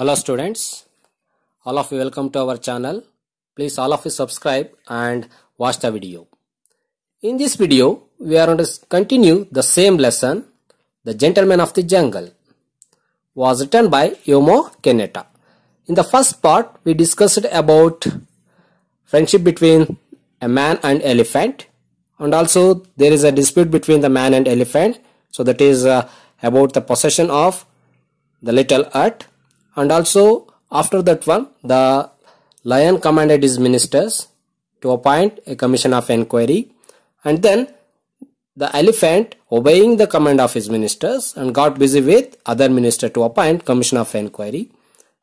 hello students all of you welcome to our channel please all of you subscribe and watch the video in this video we are going to continue the same lesson the gentleman of the jungle was written by yomo keneta in the first part we discussed about friendship between a man and elephant and also there is a dispute between the man and elephant so that is uh, about the possession of the little earth and also after that one the lion commanded his ministers to appoint a commission of inquiry and then the elephant obeying the command of his ministers and got busy with other minister to appoint commission of inquiry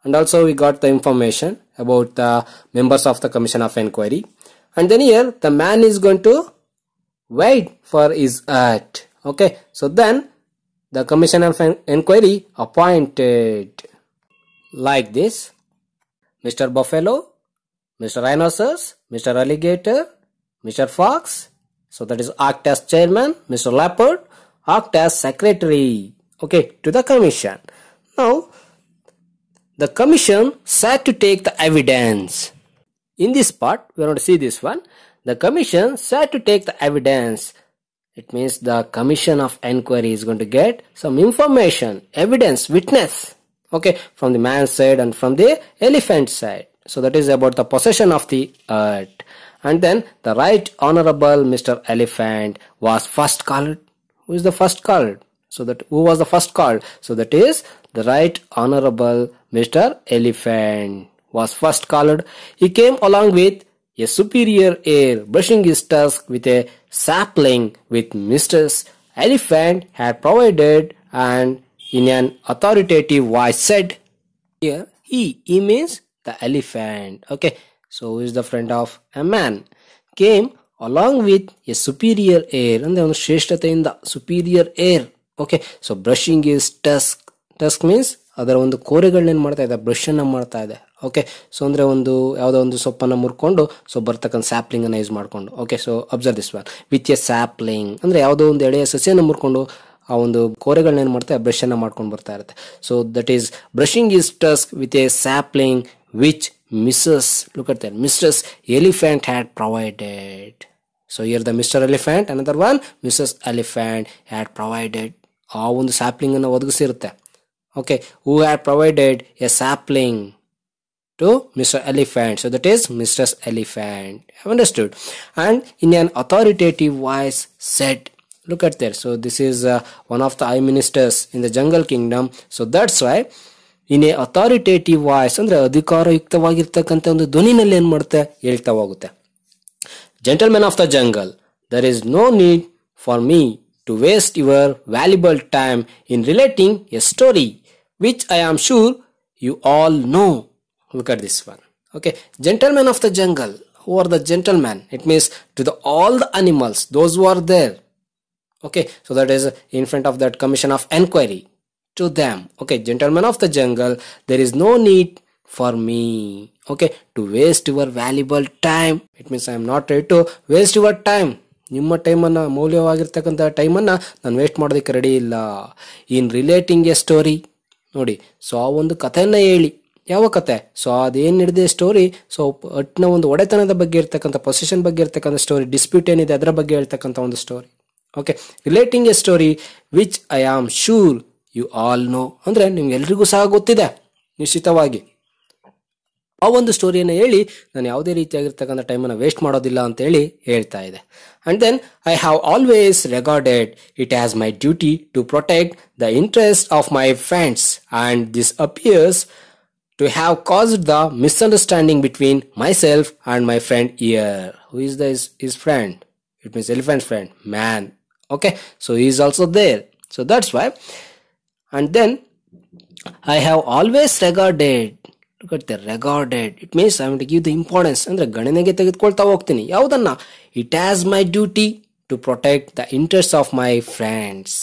and also we got the information about the members of the commission of inquiry and then here the man is going to wait for his act okay so then the commission of inquiry appointed like this Mr. Buffalo, Mr. Rhinoceros, Mr. Alligator, Mr. Fox. So that is act as chairman, Mr. Leopard, act as secretary. Okay, to the commission. Now, the commission sat to take the evidence. In this part, we are going to see this one. The commission sat to take the evidence. It means the commission of inquiry is going to get some information, evidence, witness okay from the man's side and from the elephant side so that is about the possession of the earth and then the right honorable mr elephant was first called who is the first called so that who was the first called so that is the right honorable mr elephant was first called he came along with a superior air, brushing his tusk with a sapling with mistress elephant had provided and in an authoritative voice said here he he means the elephant okay so who is the friend of a man came along with a superior air and then the superior air okay so brushing is tusk tusk means ಅದರ ಒಂದು ಕೋರೆಗಳನ್ನೇನು ಮಾಡ್ತಾ ಇದೆ ಬ್ರಷನ್ನು ಮಾಡ್ತಾ ಇದೆ okay so ಅಂದರೆ ಒಂದು ಯಾವುದೋ ಒಂದು ಸೊಪ್ಪನ್ನು ಮುರ್ಕೊಂಡು ಸೊ ಬರ್ತಕ್ಕಂಥ ಸ್ಯಾಪ್ಲಿಂಗನ್ನು ಯೂಸ್ ಮಾಡಿಕೊಂಡು okay so observe this one with a sapling ಅಂದರೆ ಯಾವುದೋ ಒಂದು ಎಳೆಯ ಸಸ್ಯನ ಮುರ್ಕೊಂಡು ಆ ಒಂದು ಕೋರೆಗಳನ್ನ ಏನು ಮಾಡುತ್ತೆ ಬ್ರಷ್ ಅನ್ನ ಮಾಡ್ಕೊಂಡು ಬರ್ತಾ ಇರುತ್ತೆ so that is brushing his tusk with a sapling which Mrs look at Mr's elephant had provided so here the Mr elephant another one Mrs elephant had provided ಆ ಒಂದು ಸ್ಯಾಪ್ಲಿಂಗ್ ಅನ್ನು ಒದಗಿಸಿರುತ್ತೆ okay who had provided a sapling to Mr elephant so that is Mr's elephant understood and in an authoritative voice said look at there so this the uh, one of the eye ministers in the jungle kingdom so that's in a authoritative voice ಅಂದ್ರೆ ಅಧಿಕಾರಯುಕ್ತವಾಗಿರ್ತಕ್ಕಂಥ ಒಂದು ಧ್ವನಿನಲ್ಲಿ ಏನ್ ಮಾಡುತ್ತೆ ಹೇಳ್ತಾ ಹೋಗುತ್ತೆ man of the jungle there is no need for me to waste your valuable time in relating a story which I am sure you all know look this one okay man of the jungle or the the man it means to the all the animals those who are there okay so that is in front of that commission of enquiry to them okay gentlemen of the jungle there is no need for me okay to waste your valuable time it means i am not ready to waste your time ನಿಮ್ಮ ಟೈಮನ್ನು ಮೌಲ್ಯವಾಗಿರ್ತಕ್ಕಂಥ ಟೈಮನ್ನು ನಾನು waste ಮಾಡೋದಕ್ಕೆ ready ಇಲ್ಲ in relating a story ನೋಡಿ so ಆ ಒಂದು ಕಥೆಯನ್ನು ಹೇಳಿ ಯಾವ ಕತೆ ಸೊ ಅದೇನು ಹಿಡಿದೆ ಸ್ಟೋರಿ ಸೊ ಅಟ್ನ ಒಂದು ಒಡೆತನದ ಬಗ್ಗೆ ಇರ್ತಕ್ಕಂಥ ಪೊಸಿಷನ್ ಬಗ್ಗೆ ಇರ್ತಕ್ಕಂಥ ಸ್ಟೋರಿ ಡಿಸ್ಪ್ಯೂಟ್ ಏನಿದೆ ಅದರ ಬಗ್ಗೆ ಹೇಳ್ತಕ್ಕಂಥ ಒಂದು story okay relating a story which I am sure you all know ಅಂದರೆ ನಿಮ್ಗೆಲ್ರಿಗೂ ಸಹ ಗೊತ್ತಿದೆ ನಿಶ್ಚಿತವಾಗಿ ಆ ಒಂದು ಸ್ಟೋರಿಯನ್ನು ಹೇಳಿ ನಾನು ಯಾವುದೇ ರೀತಿಯಾಗಿರ್ತಕ್ಕಂಥ ಟೈಮನ್ನು ವೇಸ್ಟ್ ಮಾಡೋದಿಲ್ಲ ಅಂತೇಳಿ ಹೇಳ್ತಾ ಇದೆ and then I have always recorded it as my duty to protect the interest of my friends and this appears to have caused the misunderstanding between myself and my friend here who is the his his friend it means elephant friend man okay so he is also there so that's why and then i have always regarded look at the regarded it means i'm going to give the importance ಅಂದ್ರೆ ಗಣನೆಗೆ ತೆಗೆದುಕೊಳ್ತಾ ಹೋಗ್ತೀನಿ ಯಾವುದನ್ನ it as my duty to protect the interests of my friends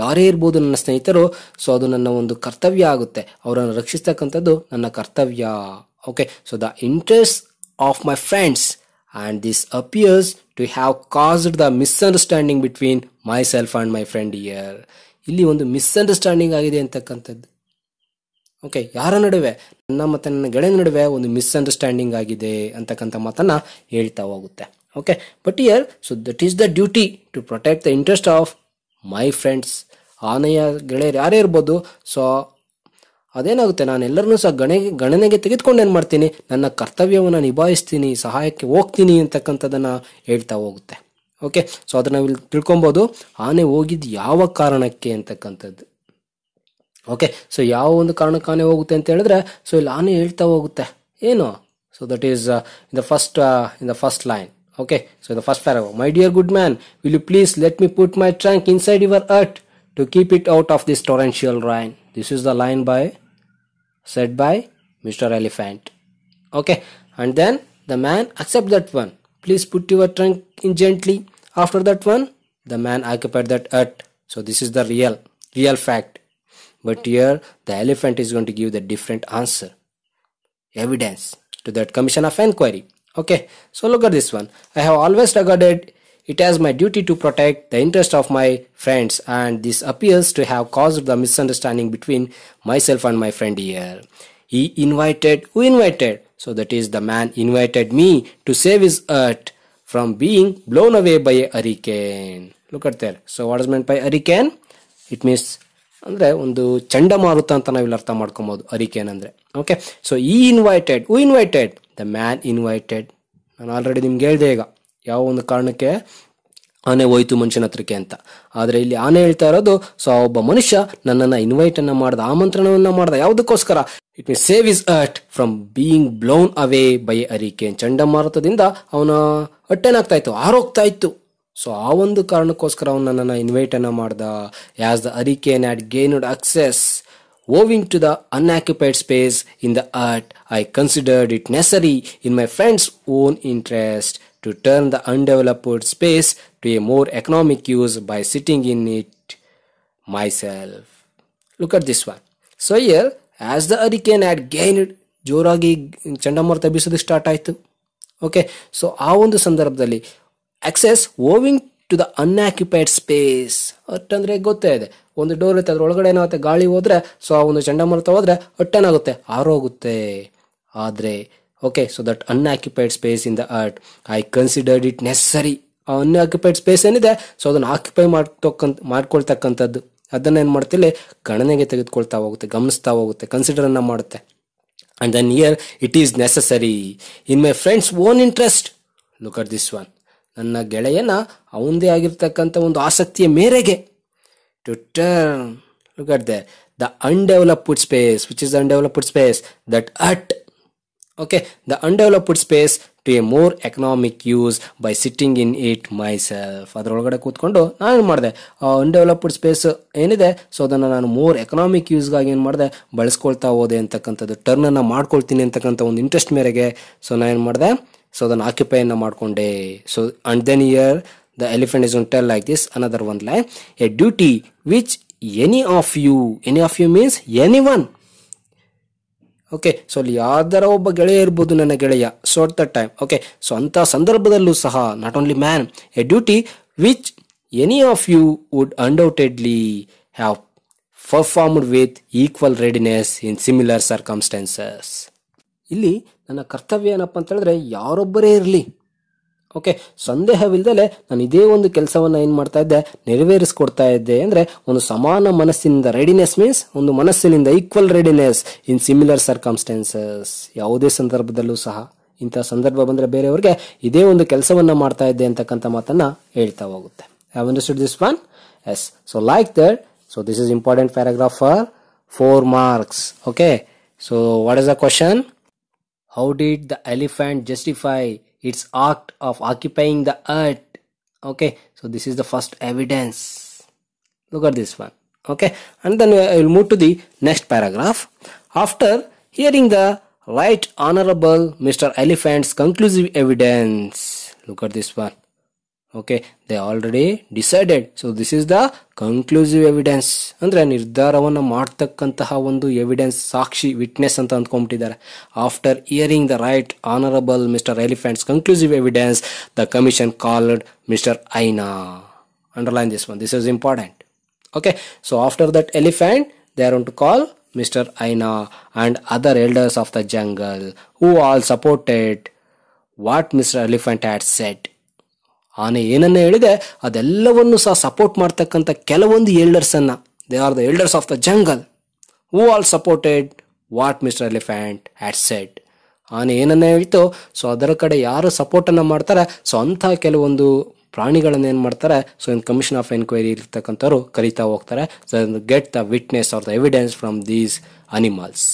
ಯಾರೇ ಇರ್ಬೋದು ನನ್ನ ಸ್ನೇಹಿತರು so ಅದು ನನ್ನ ಒಂದು ಕರ್ತವ್ಯ ಆಗುತ್ತೆ ಅವರನ್ನು ರಕ್ಷಿಸ್ತಕ್ಕಂಥದ್ದು ನನ್ನ ಕರ್ತವ್ಯ okay so the interest of my friends and this appears to have caused the misunderstanding between myself and my friend here ಇಲ್ಲಿ ಒಂದು ಮಿಸ್ಅಂಡರ್ಸ್ಟ್ಯಾಂಡಿಂಗ್ ಆಗಿದೆ ಅಂತಕ್ಕಂಥದ್ದು ಓಕೆ ಯಾರ ನಡುವೆ ನನ್ನ ಮತ್ತು ನನ್ನ ಗೆಳೆಯ ನಡುವೆ ಒಂದು ಮಿಸ್ಅಂಡರ್ಸ್ಟ್ಯಾಂಡಿಂಗ್ ಆಗಿದೆ ಅಂತಕ್ಕಂಥ ಮಾತನ್ನು ಹೇಳ್ತಾ ಹೋಗುತ್ತೆ okay but here so that is the duty to protect the interest of my friends ಆನೆಯ ಗೆಳೆಯರು ಯಾರೇ ಇರ್ಬೋದು ಸೊ ಅದೇನಾಗುತ್ತೆ ನಾನು ನಾನೆಲ್ಲರನ್ನೂ ಸಹ ಗಣೆಗೆ ಗಣನೆಗೆ ತೆಗೆದುಕೊಂಡು ಏನು ಮಾಡ್ತೀನಿ ನನ್ನ ಕರ್ತವ್ಯವನ್ನು ನಿಭಾಯಿಸ್ತೀನಿ ಸಹಾಯಕ್ಕೆ ಹೋಗ್ತೀನಿ ಅಂತಕ್ಕಂಥದ್ದನ್ನು ಹೇಳ್ತಾ ಹೋಗುತ್ತೆ ಓಕೆ ಸೊ ಅದನ್ನ ಇಲ್ಲಿ ತಿಳ್ಕೊಬೋದು ಆನೆ ಹೋಗಿದ್ದು ಯಾವ ಕಾರಣಕ್ಕೆ ಅಂತಕ್ಕಂಥದ್ದು ಓಕೆ ಸೊ ಯಾವ ಒಂದು ಕಾರಣಕ್ಕೆ ಆನೆ ಹೋಗುತ್ತೆ ಅಂತ ಹೇಳಿದ್ರೆ ಸೊ ಇಲ್ಲಿ ಆನೆ ಹೇಳ್ತಾ ಹೋಗುತ್ತೆ ಏನು so that is in the first in the first line okay so the first para my dear good man will you please let me put my trunk inside your hut to keep it out of this torrential rain this is the line by said by Mr. Elephant. Okay, and then the man accept that one. Please put your trunk in gently. After that one, the man occupied that earth. So this is the real, real fact. But here the elephant is going to give the different answer, evidence to that commission of inquiry. Okay, so look at this one. I have always regarded It has my duty to protect the interest of my friends and this appears to have caused the misunderstanding between myself and my friend here. He invited, who invited? So that is the man invited me to save his earth from being blown away by a hurricane. Look at there. So what is meant by hurricane? It means ಅಂದರೆ ಒಂದು ಚಂಡಮಾರುತ ಅಂತ ನಾವಿಲ್ಲಿ ಅರ್ಥ ಮಾಡ್ಕೊಬೋದು hurricane ಅಂದರೆ okay so ಈ invited who invited the man invited ನಾನು ಆಲ್ರೆಡಿ ನಿಮ್ಗೆ ಹೇಳಿದೆ ಈಗ ಯಾವ ಒಂದು ಕಾರಣಕ್ಕೆ ಆನೆ ಹೋಯ್ತು ಮನುಷ್ಯನ ಹತ್ರಕ್ಕೆ ಅಂತ ಆದರೆ ಇಲ್ಲಿ ಆನೆ ಹೇಳ್ತಾ ಇರೋದು ಸೊ ಒಬ್ಬ ಮನುಷ್ಯ ನನ್ನನ್ನು ಇನ್ವೈಟನ್ನು ಮಾಡ್ದ ಆಮಂತ್ರಣವನ್ನು ಮಾಡ್ದ ಯಾವುದಕ್ಕೋಸ್ಕರ it mean save his hut from being blown away by hurricane ಚಂಡಮಾರುತದಿಂದ ಅವನ ಹೊಟ್ಟೆನಾಗ್ತಾ ಇತ್ತು ಆರೋಗ್ತಾ ಇತ್ತು ಸೊ ಆ ಒಂದು ಕಾರಣಕ್ಕೋಸ್ಕರ ಅವನು ನನ್ನನ್ನು ಇನ್ವೈಟನ್ನು ಮಾಡ್ದ as the hurricane had gained access owing to the unoccupied space in the hut I considered it necessary in my friend's own interest to turn the undeveloped space to a more economic use by sitting in it myself. Look at this one. So here, as the hurricane had gained ಜೋರಾಗಿ ಚಂಡಮಾರುತ ಬೀಸೋದು start ಆಯಿತು okay so ಆ ಒಂದು ಸಂದರ್ಭದಲ್ಲಿ access owing to the unoccupied space ಒಟ್ಟಂದರೆ ಗೊತ್ತೇ ಇದೆ ಒಂದು ಡೋರ್ ಇರುತ್ತೆ ಅದ್ರ ಒಳಗಡೆ ಏನಾಗುತ್ತೆ ಗಾಳಿ ಹೋದರೆ ಸೊ ಆ ಒಂದು ಚಂಡಮಾರುತ ಹೋದರೆ ಒಟ್ಟನಾಗುತ್ತೆ ಆರೋಗುತ್ತೆ ಆದರೆ okay so that unoccupied space in the earth, I considered it necessary ಆ ಅನ್ಆಕ್ಯುಪೈಡ್ ಸ್ಪೇಸ್ ಏನಿದೆ ಸೊ ಅದನ್ನು ಆಕ್ಯುಪೈ ಮಾಡ್ತಕ್ಕಂಥ ಮಾಡ್ಕೊಳ್ತಕ್ಕಂಥದ್ದು ಅದನ್ನು ಏನು ಮಾಡ್ತಿಲ್ಲ ಗಣನೆಗೆ ತೆಗೆದುಕೊಳ್ತಾ ಹೋಗುತ್ತೆ ಗಮನಿಸ್ತಾ ಹೋಗುತ್ತೆ ಕನ್ಸಿಡರನ್ನು ಮಾಡುತ್ತೆ and then here it is necessary in my friend's own interest look at this one ನನ್ನ ಗೆಳೆಯನ ಅವಂದೇ ಆಗಿರ್ತಕ್ಕಂಥ ಒಂದು ಆಸಕ್ತಿಯ ಮೇರೆಗೆ to turn look at the the undeveloped space which is undeveloped space that at okay the undeveloped space to a more economic use by sitting in it myself ಅದರೊಳಗಡೆ ಕೂತ್ಕೊಂಡು ನಾನು ಏನು ಮಾಡಿದೆ ಅನ್ಡೆವಲಪ್ಡ್ ಸ್ಪೇಸ್ ಏನಿದೆ ಸೊ ಅದನ್ನು ನಾನು more economic ಯೂಸ್ಗಾಗಿ ಏನು ಮಾಡಿದೆ ಬಳಸ್ಕೊಳ್ತಾ ಹೋದೆ ಅಂತಕ್ಕಂಥದ್ದು ಟರ್ನನ್ನು ಮಾಡ್ಕೊಳ್ತೀನಿ ಅಂತಕ್ಕಂಥ ಒಂದು ಇಂಟ್ರೆಸ್ಟ್ ಮೇರೆಗೆ ಸೊ ನಾನು ಏನು ಮಾಡಿದೆ ಸೊ ಅದನ್ನು ಆಕ್ಯುಪೈಯನ್ನು ಮಾಡಿಕೊಂಡೆ so and then here the elephant is one tell like this another one life a duty which any of you any of you means any one okay so ಅಲ್ಲಿ ಯಾವ್ದಾರ ಒಬ್ಬ ಗೆಳೆಯ ಇರ್ಬೋದು ನನ್ನ ಗೆಳೆಯ so at the time okay so ಅಂಥ ಸಂದರ್ಭದಲ್ಲೂ ಸಹ not only man a duty which any of you would undoubtedly have performed with equal readiness in similar circumstances ಇಲ್ಲಿ ನನ್ನ ಕರ್ತವ್ಯ ಏನಪ್ಪ ಅಂತ ಹೇಳಿದ್ರೆ ಯಾರೊಬ್ಬರೇ ಇರಲಿ ಓಕೆ ಸಂದೇಹವಿಲ್ಲದೆ ನಾನು ಇದೇ ಒಂದು ಕೆಲಸವನ್ನ ಏನು ಮಾಡ್ತಾ ಇದ್ದೆ ನೆರವೇರಿಸ್ಕೊಡ್ತಾ ಇದ್ದೆ ಅಂದ್ರೆ ಒಂದು ಸಮಾನ ಮನಸ್ಸಿನಿಂದ ರೆಡಿನೆಸ್ ಮೀನ್ಸ್ ಒಂದು ಮನಸ್ಸಿನಿಂದ equal readiness in similar circumstances ಯಾವುದೇ ಸಂದರ್ಭದಲ್ಲೂ ಸಹ ಇಂತಹ ಸಂದರ್ಭ ಬಂದ್ರೆ ಬೇರೆಯವರಿಗೆ ಇದೇ ಒಂದು ಕೆಲಸವನ್ನ ಮಾಡ್ತಾ ಇದ್ದೆ ಅಂತಕ್ಕಂಥ ಮಾತನ್ನ ಹೇಳ್ತಾ ಹೋಗುತ್ತೆ have understood this one yes so like that so this is important paragraph for four marks okay so what is the question how did the elephant justify its act of occupying the earth okay so this is the first evidence look at this one okay and then i will move to the next paragraph after hearing the right honorable mr elephant's conclusive evidence look at this one okay they already decided so this is the conclusive evidence ಅಂದರೆ ನಿರ್ಧಾರವನ್ನು ಮಾಡ್ತಕ್ಕಂತಹ ಒಂದು evidence ಸಾಕ್ಷಿ witness ಅಂತ ಅಂದ್ಕೊಂಡ್ಬಿಟ್ಟಿದ್ದಾರೆ after hearing the right honourable mister elephant's conclusive evidence the commission called mister hyena underline this one this is important okay so after that elephant they are one to call mister hyena and other elders of the jungle who all supported what mister elephant had said ಆನೆ ಏನನ್ನ ಹೇಳಿದೆ ಅದೆಲ್ಲವನ್ನು ಸಹ support ಮಾಡ್ತಕ್ಕಂಥ ಕೆಲವೊಂದು elders ಅನ್ನ they are the elders of the jungle who all supported what mister elephant had said ಆನೆ ಏನನ್ನ ಹೇಳ್ತು ಸೊ ಅದರ ಕಡೆ ಯಾರು ಸಪೋರ್ಟನ್ನು ಮಾಡ್ತಾರೆ ಸೊ ಅಂಥ ಕೆಲವೊಂದು ಪ್ರಾಣಿಗಳನ್ನು ಏನು ಮಾಡ್ತಾರೆ so in commission of enquiry ಇರ್ತಕ್ಕಂಥವ್ರು ಕರೀತಾ ಹೋಗ್ತಾರೆ so get the witness or the evidence from these animals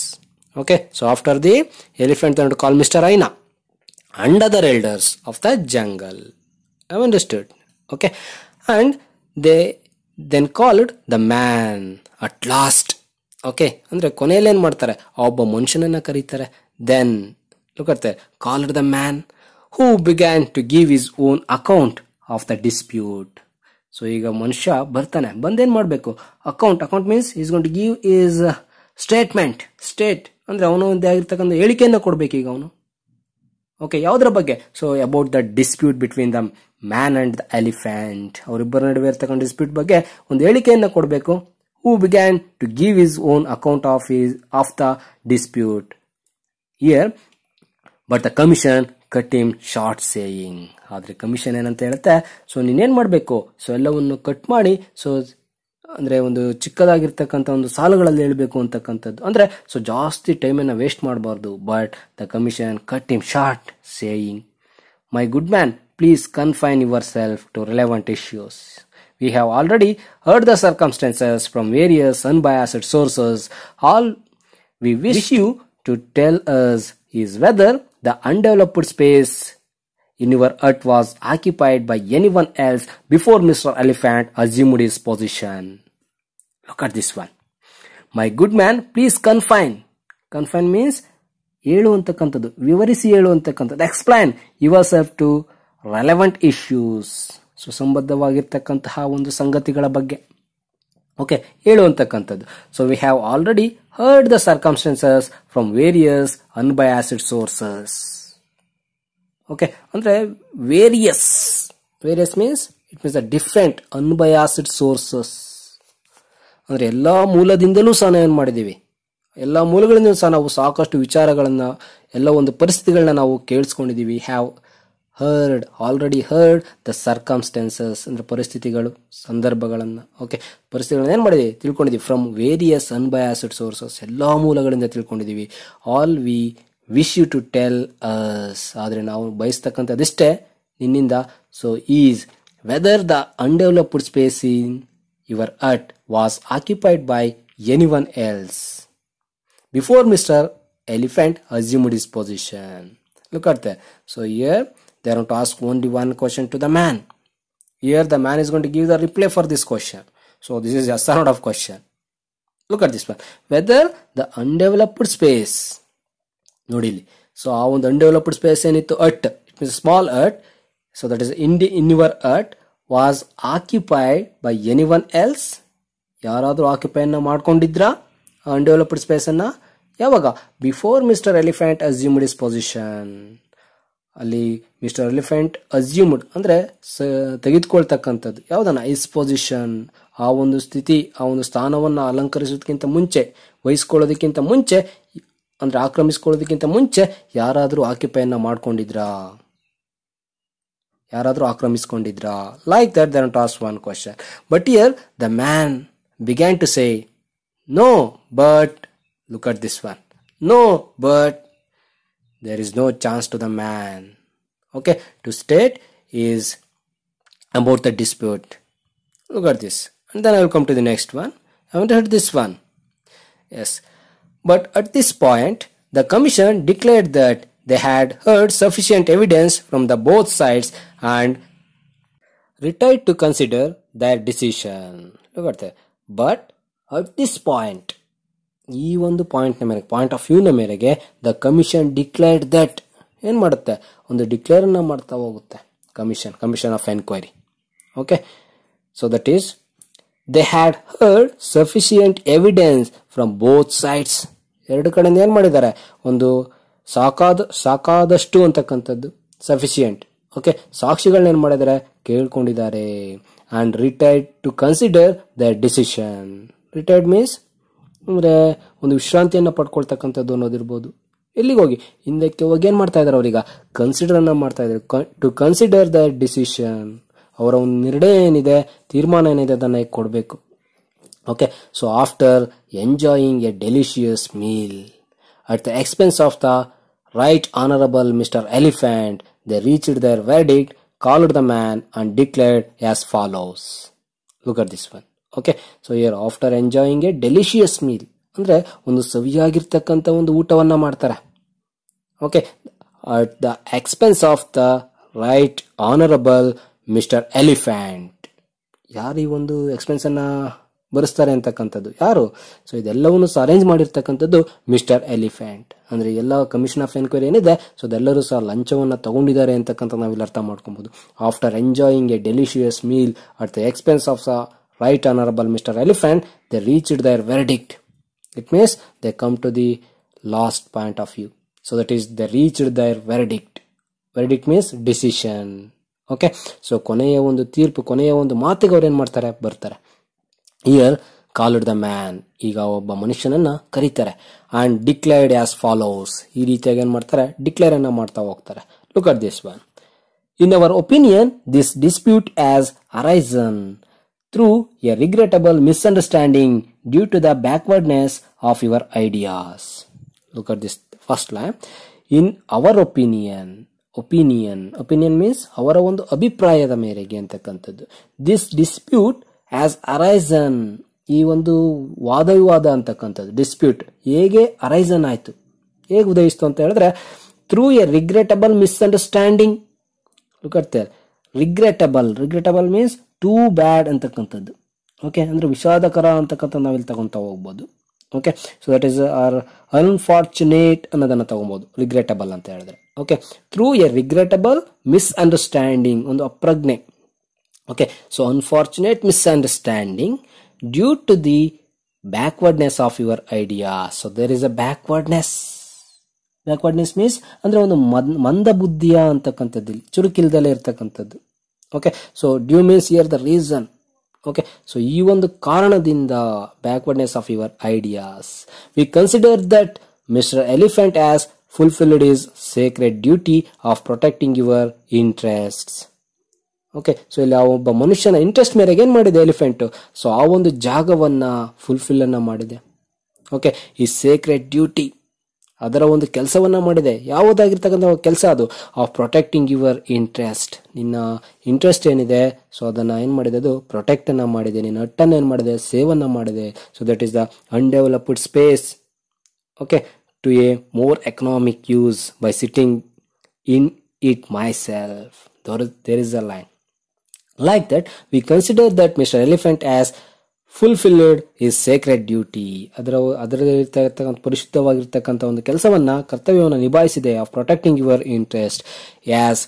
okay so after the elephant call mister hyena and other elders of the jungle I've understood. Okay. And they then called the man at last okay ಅಂದರೆ ಕೊನೆಯಲ್ಲಿ ಏನು ಮಾಡ್ತಾರೆ ಒಬ್ಬ ಮನುಷ್ಯನನ್ನು ಕರೀತಾರೆ then ಲುಕರ್ತಾರೆ called the man who began to give his own account of the dispute so ಈಗ ಮನುಷ್ಯ ಬರ್ತಾನೆ ಬಂದೇನು ಮಾಡಬೇಕು account account means his gone give his statement state ಅಂದರೆ ಅವನು ಆಗಿರ್ತಕ್ಕಂಥ ಹೇಳಿಕೆಯನ್ನು ಕೊಡಬೇಕು ಈಗ ಅವನು ಓಕೆ ಯಾವುದ್ರ ಬಗ್ಗೆ so about the dispute between them man and the elephant ಅವರಿಬ್ಬರ ನಡುವೆ ಇರ್ತಕ್ಕಂಥ ಡಿಸ್ಪ್ಯೂಟ್ ಬಗ್ಗೆ ಒಂದು ಹೇಳಿಕೆಯನ್ನು ಕೊಡಬೇಕು who began to give his own account of his of the dispute here but the commission cut him short saying ಆದರೆ commission ಏನಂತ ಹೇಳುತ್ತೆ ಸೊ ನೀನೇನು ಮಾಡಬೇಕು ಸೊ ಎಲ್ಲವನ್ನು ಕಟ್ ಮಾಡಿ ಸೊ ಅಂದರೆ ಒಂದು ಚಿಕ್ಕದಾಗಿರ್ತಕ್ಕಂಥ ಒಂದು ಸಾಲುಗಳಲ್ಲಿ ಹೇಳ್ಬೇಕು ಅಂತಕ್ಕಂಥದ್ದು ಅಂದರೆ ಸೊ ಜಾಸ್ತಿ ಟೈಮನ್ನು ವೇಸ್ಟ್ ಮಾಡಬಾರ್ದು but the commission cut him short saying my good man please confine yourself to relevant issues. We have already heard the circumstances from various unbiased sources. All we wish you to tell us is whether the undeveloped space in your earth was occupied by anyone else before Mr. Elephant assumed his position. Look at this one. My good man, please confine. Confine means ಹೇಳು ಅಂತಕ್ಕಂಥದ್ದು ವಿವರಿಸಿ relevant issues ಸುಸಂಬದ್ಧವಾಗಿರ್ತಕ್ಕಂತಹ ಒಂದು ಸಂಗತಿಗಳ ಬಗ್ಗೆ okay ಹೇಳುವಂತಕ್ಕಂಥದ್ದು so we have already heard the circumstances from various unbiased sources okay ಅಂದರೆ various various means it means a different unbiased sources ಅಂದರೆ ಎಲ್ಲ ಮೂಲದಿಂದಲೂ ಸಹ ನಾವು ಏನು ಮಾಡಿದ್ದೀವಿ ಎಲ್ಲ ಮೂಲಗಳಿಂದ ಸಹ ನಾವು ಸಾಕಷ್ಟು ವಿಚಾರಗಳನ್ನು ಎಲ್ಲ ಒಂದು ಪರಿಸ್ಥಿತಿಗಳನ್ನ ನಾವು ಕೇಳಿಸ್ಕೊಂಡಿದ್ದೀವಿ have heard already heard the circumstances ಅಂದರೆ ಪರಿಸ್ಥಿತಿಗಳು ಸಂದರ್ಭಗಳನ್ನು ಓಕೆ ಪರಿಸ್ಥಿತಿಗಳನ್ನ ಏನು ಮಾಡಿದ್ದೀವಿ ತಿಳ್ಕೊಂಡಿದ್ದೀವಿ ಫ್ರಮ್ ವೇರಿಯಸ್ ಅನ್ಬಯಾಸಿಡ್ ಸೋರ್ಸಸ್ ಎಲ್ಲ ಮೂಲಗಳಿಂದ ತಿಳ್ಕೊಂಡಿದ್ದೀವಿ all we wish you to tell us ಆದರೆ ನಾವು ಬಯಸ್ತಕ್ಕಂಥದ್ದಿಷ್ಟೇ ನಿನ್ನಿಂದ so is whether the undeveloped space in your hut was occupied by any one else before mister elephant assume his position look at so here they are going to ask only one question to the man here the man is going to give the reply for this question so this is a sort of question look at this one whether the undeveloped space nodili so the undeveloped space enitu earth it means small earth so that is in the inner earth was occupied by anyone else yaradru occupy na maadkondidra undeveloped space anna yavaga before mr elephant assumed his position ಅಲ್ಲಿ mister elephant assumed ಅಂದರೆ ಸ ತೆಗೆದುಕೊಳ್ತಕ್ಕಂಥದ್ದು ಯಾವುದನ್ನ ice position ಆ ಒಂದು ಸ್ಥಿತಿ ಆ ಒಂದು ಸ್ಥಾನವನ್ನು ಅಲಂಕರಿಸೋದಕ್ಕಿಂತ ಮುಂಚೆ ವಹಿಸ್ಕೊಳ್ಳೋದಕ್ಕಿಂತ ಮುಂಚೆ ಅಂದರೆ ಆಕ್ರಮಿಸ್ಕೊಳ್ಳೋದಕ್ಕಿಂತ ಮುಂಚೆ ಯಾರಾದರೂ ಆಕ್ಯುಪೈನ ಮಾಡ್ಕೊಂಡಿದ್ರಾ ಯಾರಾದರೂ ಆಕ್ರಮಿಸಿಕೊಂಡಿದ್ರಾ like that then that's one question but here the man began to say no but look at this one no but there is no chance to the man okay to state is about the dispute look at this and then i will come to the next one i haven't heard this one yes but at this point the commission declared that they had heard sufficient evidence from the both sides and retired to consider their decision look at that but at this point ಈ ಒಂದು ಪಾಯಿಂಟ್ನ ಮೇರೆಗೆ point of ವ್ಯೂನ ಮೇರೆಗೆ the commission declared that ಏನು ಮಾಡುತ್ತೆ ಒಂದು ಡಿಕ್ಲೇರನ್ನು ಮಾಡ್ತಾ ಹೋಗುತ್ತೆ commission commission of enquiry okay so that is they had heard sufficient evidence from both sides ಎರಡು ಕಡೆಯಿಂದ ಏನು ಮಾಡಿದ್ದಾರೆ ಒಂದು ಸಾಕಾದ ಸಾಕಾದಷ್ಟು ಅಂತಕ್ಕಂಥದ್ದು ಸಫಿಶಿಯೆಂಟ್ ಓಕೆ ಸಾಕ್ಷಿಗಳನ್ನ ಏನು ಮಾಡಿದ್ದಾರೆ ಕೇಳ್ಕೊಂಡಿದ್ದಾರೆ and retired to consider the decision retired means ಅಂದರೆ ಒಂದು ವಿಶ್ರಾಂತಿಯನ್ನು ಪಡ್ಕೊಳ್ತಕ್ಕಂಥದ್ದು ಅನ್ನೋದಿರ್ಬೋದು ಎಲ್ಲಿಗೆ ಹೋಗಿ ಹಿಂದಕ್ಕೆ ಹೋಗಿ ಏನು ಮಾಡ್ತಾ ಇದ್ದಾರೆ ಕನ್ಸಿಡರ್ ಕನ್ಸಿಡರನ್ನು ಮಾಡ್ತಾ ಇದ್ದಾರೆ ಟು ಕನ್ಸಿಡರ್ ದ ಡಿಸಿಷನ್ ಅವರ ಒಂದು ನಿರ್ಣಯ ಏನಿದೆ ತೀರ್ಮಾನ ಏನಿದೆ ಅದನ್ನು ಕೊಡಬೇಕು okay so after enjoying a delicious meal at the expense of the right honourable mister elephant they reached their verdict called the man and declared as follows look at this one okay so here after enjoying a delicious meal ಅಂದರೆ ಒಂದು ಸವಿಯಾಗಿರ್ತಕ್ಕಂಥ ಒಂದು ಊಟವನ್ನು ಮಾಡ್ತಾರೆ okay at the expense of the right honourable mister elephant ಯಾರು ಈ ಒಂದು ಎಕ್ಸ್ಪೆನ್ಸನ್ನು ಬರೆಸ್ತಾರೆ ಅಂತಕ್ಕಂಥದ್ದು ಯಾರು ಸೊ ಇದೆಲ್ಲವನ್ನು ಸಹ ಅರೇಂಜ್ ಮಾಡಿರ್ತಕ್ಕಂಥದ್ದು ಮಿಸ್ಟರ್ ಎಲಿಫ್ಯಾಂಟ್ ಅಂದರೆ ಎಲ್ಲ ಕಮಿಷನ್ ಆಫ್ ಎನ್ಕ್ವೈರಿ ಏನಿದೆ ಸೊ ಅದೆಲ್ಲರೂ ಸಹ ಲಂಚವನ್ನು ತಗೊಂಡಿದ್ದಾರೆ ಅಂತಕ್ಕಂಥ ಇಲ್ಲಿ ಅರ್ಥ ಮಾಡ್ಕೊಬೋದು after enjoying a delicious meal at the expense of the Right Honorable Mr. Elephant, they reached their verdict. It means they come to the last point of view. So that is they reached their verdict. Verdict means decision. Okay so ಕೊನೆಯ ಒಂದು ತೀರ್ಪು ಕೊನೆಯ ಒಂದು ಮಾತಿಗೆ ಅವ್ರು ಏನು ಮಾಡ್ತಾರೆ ಬರ್ತಾರೆ ಇಯರ್ ಕಾಲ್ಡ್ ದ ಮ್ಯಾನ್ ಈಗ ಒಬ್ಬ ಮನುಷ್ಯನನ್ನ ಕರೀತಾರೆ ಆ್ಯಂಡ್ ಡಿಕ್ಲೇರ್ಡ್ ಆಸ್ ಫಾಲೋಸ್ ಈ ರೀತಿಯಾಗಿ ಏನು ಮಾಡ್ತಾರೆ declare ಅನ್ನ ಮಾಡ್ತಾ ಹೋಗ್ತಾರೆ look at this one in our opinion this dispute has arisen through a regrettable misunderstanding due to the backwardness of of your ideas at this first line. In our opinion, opinion opinion means ಅವರ ಒಂದು ಅಭಿಪ್ರಾಯದ ಮೇರೆಗೆ ಅಂತಕ್ಕಂಥದ್ದು this dispute has ಅರೈಸನ್ ಈ ಒಂದು ವಾದವಿವಾದ ಅಂತಕ್ಕಂಥದ್ದು dispute ಹೇಗೆ ಅರೈಸನ್ ಆಯಿತು ಹೇಗೆ ಉದಯಿಸ್ತು ಅಂತ ಹೇಳಿದ್ರೆ through a regrettable misunderstanding look at there regrettable regrettable means too bad ಅಂತಕ್ಕಂಥದ್ದು ಓಕೆ ಅಂದರೆ ವಿಷಾದಕರ ಅಂತಕ್ಕಂಥ ನಾವಿಲ್ಲಿ ತಗೊತಾ ಹೋಗ್ಬೋದು okay so that is or unfortunate ಅನ್ನೋದನ್ನು ತಗೊಬೋದು ರಿಗ್ರೆಟಬಲ್ ಅಂತ ಹೇಳಿದ್ರೆ okay through a regrettable misunderstanding ಒಂದು ಅಪ್ರಜ್ಞೆ okay so unfortunate misunderstanding due to the backwardness of your idea so there is a backwardness backwardness means ಅಂದರೆ ಒಂದು ಮಂದ ಬುದ್ಧಿಯ ಅಂತಕ್ಕಂಥದ್ದು ಚುರುಕಿಲ್ದಲ್ಲೇ ಇರ್ತಕ್ಕಂಥದ್ದು okay so due means here the reason okay so ಈ ಒಂದು ಕಾರಣದಿಂದ backwardness of your ideas we consider that mister elephant has fulfilled his sacred duty of protecting your interest okay so ಇಲ್ಲಿ ಆ ಒಬ್ಬ ಮನುಷ್ಯನ ಇಂಟ್ರೆಸ್ಟ್ ಮೇರೆಗೆ ಏನ್ ಮಾಡಿದೆ ಎಲಿಫೆಂಟ್ ಸೊ ಆ ಒಂದು ಜಾಗವನ್ನು ಫುಲ್ಫಿಲ್ ಅನ್ನ ಮಾಡಿದೆ ಓಕೆ ಈ ಸೇಕ್ರೆಟ್ ಡ್ಯೂಟಿ ಅದರ ಒಂದು ಕೆಲಸವನ್ನ ಮಾಡಿದೆ ಯಾವುದಾಗಿರ್ತಕ್ಕಂಥ ಕೆಲಸ ಅದು ಆಫ್ ಪ್ರೊಟೆಕ್ಟಿಂಗ್ ಯುವರ್ ಇಂಟ್ರೆಸ್ಟ್ ನಿನ್ನ ಇಂಟ್ರೆಸ್ಟ್ ಏನಿದೆ ಸೊ ಅದನ್ನ ಏನು ಮಾಡಿದೆ ಅದು ಅನ್ನ ಮಾಡಿದೆ ನಿನ್ನ ಹಟ್ಟನ್ನು ಏನು ಮಾಡಿದೆ ಸೇವನ್ನು ಮಾಡಿದೆ so that is the undeveloped space okay to a more economic use by sitting in it myself there is a line like that we consider that mister elephant has fulfilled his sacred duty ಅದರ ಅದರಲ್ಲಿರ್ತಕ್ಕಂಥ ಪರಿಶುದ್ಧವಾಗಿರ್ತಕ್ಕಂಥ ಒಂದು ಕೆಲಸವನ್ನು ಕರ್ತವ್ಯವನ್ನು ನಿಭಾಯಿಸಿದೆ of protecting your interest as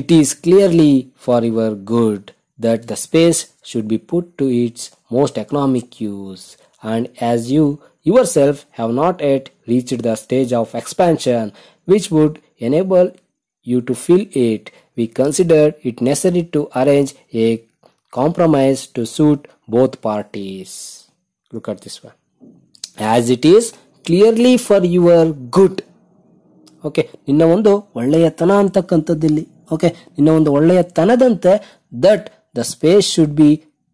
it is clearly for your good that the space should be put to its most economic use and as you yourself have not yet reached the stage of expansion which would enable you to fill it, we considered it necessary to arrange a compromise to suit both parties. Look at this one. As it is clearly for your good. Okay ನಿನ್ನ ಒಂದು ಒಳ್ಳೆಯತನ ಅಂತಕ್ಕಂಥದ್ದಿಲ್ಲಿ okay ನಿನ್ನ ಒಂದು ಒಳ್ಳೆಯತನದಂತೆ that the space should be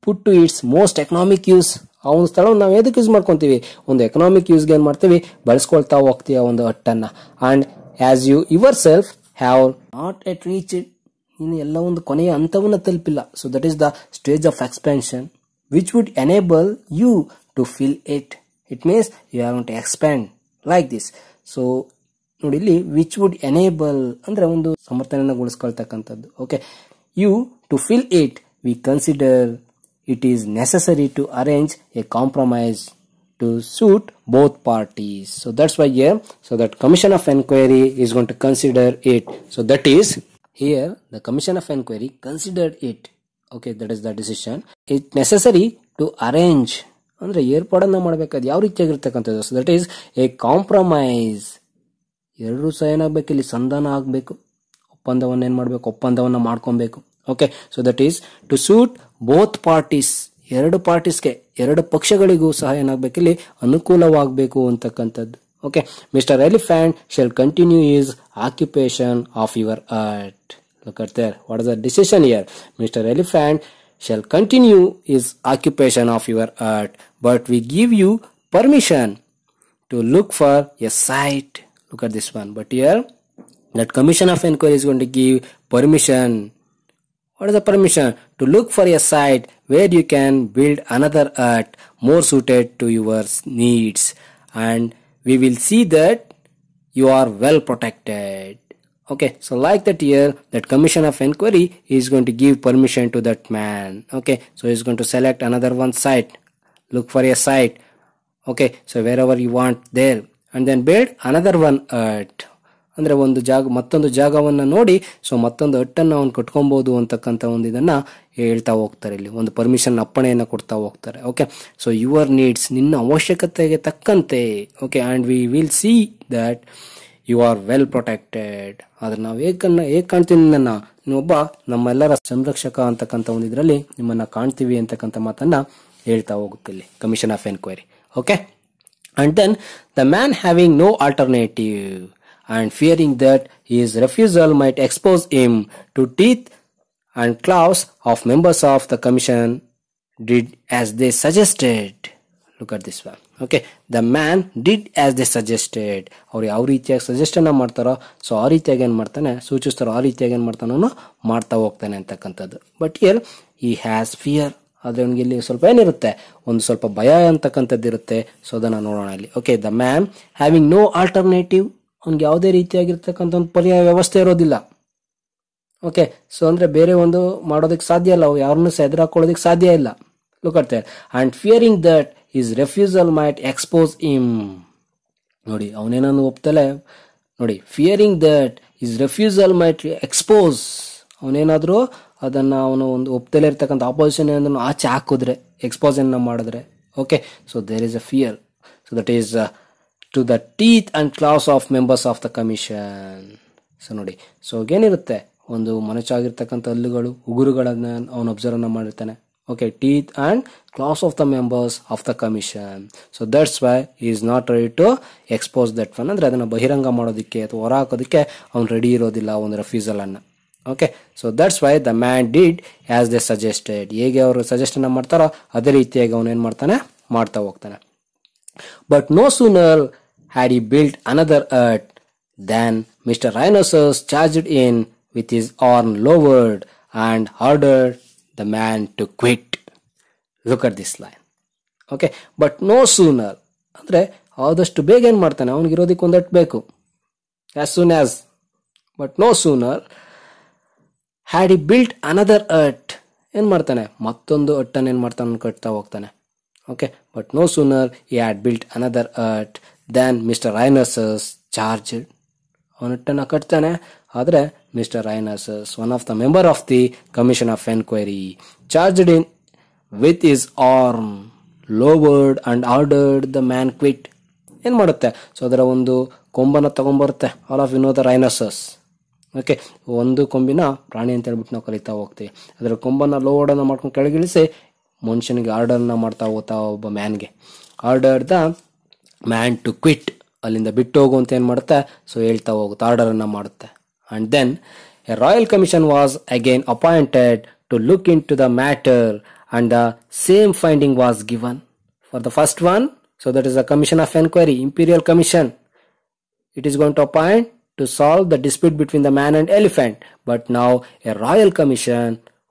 put to its most economic use ಆ ಒಂದು ಸ್ಥಳವನ್ನು ನಾವು ಎದಕ್ಕೆ ಯೂಸ್ ಮಾಡ್ಕೊತೀವಿ ಒಂದು ಎಕನಾಮಿಕ್ ಯೂಸ್ಗೆ ಏನು ಮಾಡ್ತೀವಿ ಬಳಸ್ಕೊಳ್ತಾ ಹೋಗ್ತೀವಿ ಒಂದು ಹಟ್ಟನ್ನು and as you yourself have not yet reach it ನೀನು ಎಲ್ಲ ಒಂದು ಕೊನೆಯ ಹಂತವನ್ನು ತಲುಪಿಲ್ಲ so that is the stage of expansion which would enable you to fill it it means you are going to expand like this so ನೋಡಿ ಇಲ್ಲಿ which would enable ಅಂದ್ರೆ ಒಂದು ಸಮರ್ಥನೆಗೊಳಿಸ್ಕೊಳ್ತಕ್ಕಂಥದ್ದು okay you to fill it we consider it is necessary to arrange a compromise to suit both parties so that's why here so that commission of enquiry is gone to consider it so that is here the commission of enquiry considered it okay that is the decision it necessary to arrange ಅಂದ್ರೆ ಏರ್ಪಾಡನ್ನ ಮಾಡಬೇಕಾದ ಯಾವ ರೀತಿಯಾಗಿರ್ತಕ್ಕಂಥದ್ದು so that is a compromise ಎರಡೂ ಸಹ ಏನಾಗಬೇಕು ಇಲ್ಲಿ ಸಂಧಾನ ಆಗಬೇಕು ಒಪ್ಪಂದವನ್ನು ಏನು ಮಾಡಬೇಕು ಒಪ್ಪಂದವನ್ನು ಮಾಡ್ಕೊಬೇಕು okay so that is to suit both parties ಎರಡು ಪಾರ್ಟೀಸ್ಗೆ ಎರಡು ಪಕ್ಷಗಳಿಗೂ ಸಹ ಏನಾಗಬೇಕು ಇಲ್ಲಿ ಅನುಕೂಲವಾಗಬೇಕು ಅಂತಕ್ಕಂಥದ್ದು okay mister elephant shall continue his occupation of your hut Look at there. What is the decision here? Mr. Elephant shall continue his occupation of your earth, but we give you permission to look for a site. Look at this one. But here, that commission of inquiry is going to give permission. What is the permission? To look for a site where you can build another earth more suited to your needs. And we will see that you are well protected. okay so like that here that commission of inquiry is going to give permission to that man okay so he's going to select another one site look for a site okay so wherever you want there and then build another one at ಅಂದರೆ ಒಂದು ಜಾಗ ಮತ್ತೊಂದು ಜಾಗವನ್ನು ನೋಡಿ so ಮತ್ತೊಂದು ಅಟ್ಟನ್ನು ಅವ್ನು ಕಟ್ಕೊಬೋದು ಅಂತಕ್ಕಂಥ ಒಂದು ಇದನ್ನು ಹೇಳ್ತಾ ಹೋಗ್ತಾರೆ ಇಲ್ಲಿ ಒಂದು ಪರ್ಮಿಷನ್ ಅಪ್ಪಣೆಯನ್ನು ಕೊಡ್ತಾ ಹೋಗ್ತಾರೆ ಓಕೆ ಸೊ ಯುವರ್ ನೀಡ್ಸ್ ನಿನ್ನ ಅವಶ್ಯಕತೆಗೆ ತಕ್ಕಂತೆ okay and we will see that you are well protected ಆದ್ರೆ ನಾವು ಏಕನ್ನ ಹೇಗೆ ಕಾಣ್ತೀವಿ ನನ್ನ ನೀವೊಬ್ಬ ನಮ್ಮೆಲ್ಲರ ಸಂರಕ್ಷಕ ಅಂತಕ್ಕಂಥ ಒಂದು ಇದರಲ್ಲಿ ನಿಮ್ಮನ್ನು ಕಾಣ್ತೀವಿ ಅಂತಕ್ಕಂಥ ಮಾತನ್ನ ಹೇಳ್ತಾ ಹೋಗುತ್ತೆ ಇಲ್ಲಿ commission of enquiry okay and then the man having no alternative and fearing that his refusal might expose him to teeth and claws of members of the commission did as they suggested look at this one okay the man did as they suggested ಅವ್ರು ಯಾವ ರೀತಿಯಾಗಿ ಸಜೆಸ್ಟನ್ನು ಮಾಡ್ತಾರೋ so ಆ ರೀತಿಯಾಗಿ ಏನು ಮಾಡ್ತಾನೆ ಸೂಚಿಸ್ತಾರೋ ಆ ರೀತಿಯಾಗಿ ಏನು ಮಾಡ್ತಾನೋ ಮಾಡ್ತಾ ಹೋಗ್ತಾನೆ ಅಂತಕ್ಕಂಥದ್ದು but here he has fear ಆದರೆ ಅವನಿಗೆ ಇಲ್ಲಿ ಸ್ವಲ್ಪ ಏನಿರುತ್ತೆ ಒಂದು ಸ್ವಲ್ಪ ಭಯ ಅಂತಕ್ಕಂಥದ್ದು ಇರುತ್ತೆ ಸೊ ಅದನ್ನು ನೋಡೋಣ ಇಲ್ಲಿ okay the man having no alternative ಅವ್ನಿಗೆ ಯಾವುದೇ ರೀತಿಯಾಗಿರ್ತಕ್ಕಂಥ ಒಂದು ಪರ್ಯಾಯ ವ್ಯವಸ್ಥೆ ಇರೋದಿಲ್ಲ ಓಕೆ ಸೊ ಅಂದರೆ ಬೇರೆ ಒಂದು ಮಾಡೋದಕ್ಕೆ ಸಾಧ್ಯ ಇಲ್ಲ ಅವು ಯಾರನ್ನೂ ಸಹ ಎದುರಾಕೊಳ್ಳೋದಕ್ಕೆ ಸಾಧ್ಯ ಇಲ್ಲ look and and fearing that his refusal might expose him ನೋಡಿ ಅವನೇನನ್ನು ಒಪ್ತಲೆ ನೋಡಿ fearing that his refusal might expose ಅವನೇನಾದರೂ ಅದನ್ನು ಅವನು ಒಂದು ಒಪ್ತಲೇ ಇರ್ತಕ್ಕಂಥ ಆಪೋಸಿಷನ್ ಏನಾದ್ರು ಆಚೆ ಹಾಕಿದ್ರೆ ಎಕ್ಸ್ಪೋಸ್ ಎಕ್ಸ್ಪೋಸನ್ನು ಮಾಡಿದ್ರೆ okay so there is a fear so that is to the teeth and claws of members of the commission so ನೋಡಿ ಸೊ ಏನಿರುತ್ತೆ ಒಂದು ಮನಸ್ಸಾಗಿರ್ತಕ್ಕಂಥ ಹಲ್ಲುಗಳು ಉಗುರುಗಳನ್ನು ಅವನು ಅಬ್ಸರ್ವ್ನ ಮಾಡಿರ್ತಾನೆ okay teeth and claws of the members of the commission so that's why he is not ready to expose that one ಅಂದರೆ ಅದನ್ನು ಬಹಿರಂಗ ಮಾಡೋದಕ್ಕೆ ಅಥವಾ ಹೊರ ಹಾಕೋದಕ್ಕೆ ಅವ್ನು ರೆಡಿ ಇರೋದಿಲ್ಲ ಒಂದು ಅನ್ನ okay so that's why the man did as they suggested ಹೇಗೆ ಅವರು ಅನ್ನ ಮಾಡ್ತಾರೋ ಅದೇ ರೀತಿಯಾಗಿ ಅವನು ಏನು ಮಾಡ್ತಾನೆ ಮಾಡ್ತಾ ಹೋಗ್ತಾನೆ but no sooner had he built another hut than Mister Rhinoceros charged in with his horn lowered and ordered the man to quit. Look at this line. Okay but no sooner ಅಂದರೆ ಆದಷ್ಟು ಬೇಗ ಏನು ಮಾಡ್ತಾನೆ ಅವನಿಗಿರೋದಕ್ಕೆ ಒಂದಟ್ಟು ಬೇಕು as soon as but no sooner had he built another hut ಏನು ಮಾಡ್ತಾನೆ ಮತ್ತೊಂದು ಅಟ್ಟನ್ನು ಏನು ಮಾಡ್ತಾನೆ ಕಟ್ತಾ ಹೋಗ್ತಾನೆ okay but no sooner he had built another at than Mister Rhinoceros charged ಅವನಿಟ್ಟನ್ನು ಕಟ್ತಾನೆ ಆದರೆ Mister Rhinoceros one of the member of the commission of enquiry charged in with his horn lowered and ordered the man quit ಏನು ಮಾಡುತ್ತೆ so ಅದರ ಒಂದು ಕೊಂಬನ ತಗೊಂಬರುತ್ತೆ all of ವಿನೋದ ದ ರೈನಸಸ್ ಓಕೆ ಒಂದು ಕೊಂಬಿನ ಪ್ರಾಣಿ ಅಂತ ಹೇಳ್ಬಿಟ್ಟು ನಾವು ಕಲಿತಾ ಹೋಗ್ತೀವಿ ಅದರ ಕೊಂಬನ ಲೋವರ್ಡನ್ನು ಮಾಡ್ಕೊಂಡು ಕೆಳಗಿಳಿಸಿ ಮನುಷ್ಯನಿಗೆ ಆರ್ಡರ್ನ ಮಾಡ್ತಾ ಹೋಗ್ತಾ ಒಬ್ಬ ಮ್ಯಾನ್ಗೆ order the man to quit ಅಲ್ಲಿಂದ ಬಿಟ್ಟು ಹೋಗು ಅಂತ ಏನು ಮಾಡುತ್ತೆ ಸೊ ಹೇಳ್ತಾ ಹೋಗುತ್ತೆ ಆರ್ಡರನ್ನು ಮಾಡುತ್ತೆ and then a royal commission was again appointed to look into the matter and the same finding was given for the first one so that is the commission of enquiry imperial commission it is going to appoint to solve the dispute between the man and elephant. But now a royal commission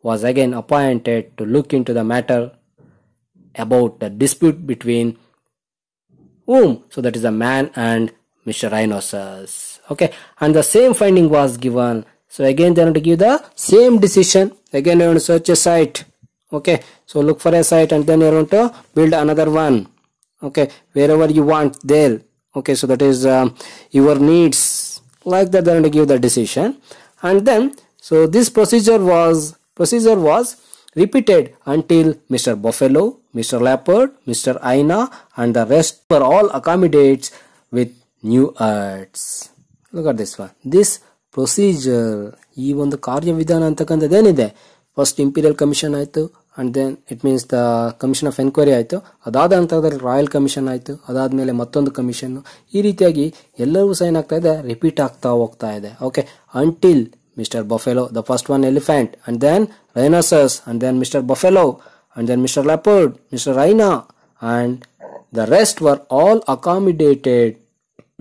was again appointed to look into the matter about the dispute between womb. So that is a man and Mr. Rhinoceros. Okay, and the same finding was given. So again, they are going to give the same decision. Again, you want to search a site. Okay, so look for a site and then you want to build another one. Okay, wherever you want there. Okay, so that is um, your needs. Like that, they are going to give the decision. And then, so this procedure was procedure was repeated until Mister Buffalo Mister Leopard Mister Hyena and the rest for all accommodates with new ads. Look this this this procedure ಈ ಒಂದು ಕಾರ್ಯವಿಧಾನ ಅಂತಕ್ಕಂಥದ್ದೇನಿದೆ first imperial commission ಆಯಿತು and then it means the commission of enquiry ಆಯಿತು ಅದಾದ ನಂತರದಲ್ಲಿ royal commission ಆಯಿತು ಅದಾದಮೇಲೆ ಮತ್ತೊಂದು ಕಮಿಷನ್ನು ಈ ರೀತಿಯಾಗಿ ಎಲ್ಲರಿಗೂ ಸೈನ್ ಆಗ್ತಾ ಇದೆ ರಿಪೀಟ್ ಆಗ್ತಾ ಹೋಗ್ತಾ ಇದೆ okay until Mister Buffalo the first one elephant and then rhinoceros and then Mister Buffalo and then Mister Leopard, Mister Hyena and the rest were all accommodated